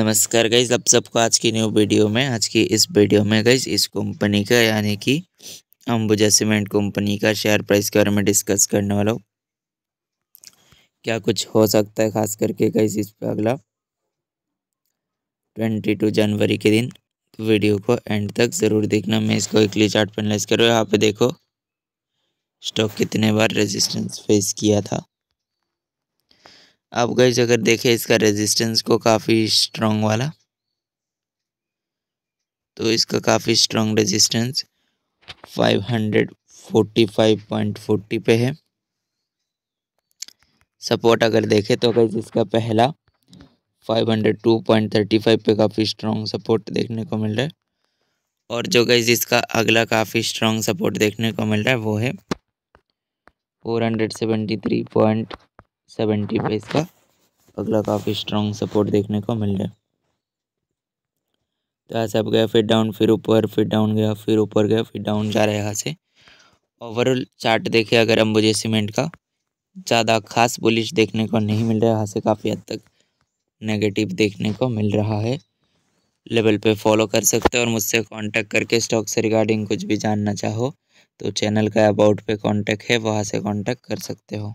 नमस्कार गाइज आप सबको आज की न्यू वीडियो में आज की इस वीडियो में गाइज इस कंपनी का यानी कि अंबुजा सीमेंट कंपनी का शेयर प्राइस के बारे में डिस्कस करने वाला हूँ क्या कुछ हो सकता है खास करके गई इस पर अगला ट्वेंटी टू जनवरी के दिन वीडियो तो को एंड तक ज़रूर देखना मैं इसको वीकली चार्ट पर यहाँ पे देखो स्टॉक कितने बार रेजिस्टेंस फेस किया था आप गई अगर देखें इसका रेजिस्टेंस को काफ़ी स्ट्रांग वाला तो इसका काफ़ी स्ट्रांग रेजिस्टेंस 545.40 पे है सपोर्ट अगर देखें तो अगर इसका पहला 502.35 पे काफ़ी स्ट्रांग सपोर्ट देखने को मिल रहा है और जो गई इसका अगला काफ़ी स्ट्रॉन्ग सपोर्ट देखने को मिल रहा है वो है पॉइंट सेवेंटी पे इसका अगला काफ़ी स्ट्रॉन्ग सपोर्ट देखने को मिल रहा है तो यहाँ से अब गया फिर डाउन फिर ऊपर फिर डाउन गया फिर ऊपर गया फिर डाउन जा रहा है यहाँ से ओवरऑल चार्ट देखे अगर अंबुजे सीमेंट का ज़्यादा खास बुलिश देखने को नहीं मिल रहा है यहाँ से काफ़ी हद तक नेगेटिव देखने को मिल रहा है लेवल पे फॉलो कर सकते हो और मुझसे कांटेक्ट करके स्टॉक से रिगार्डिंग कुछ भी जानना चाहो तो चैनल का अबाउट पे कांटेक्ट है वहाँ से कांटेक्ट कर सकते हो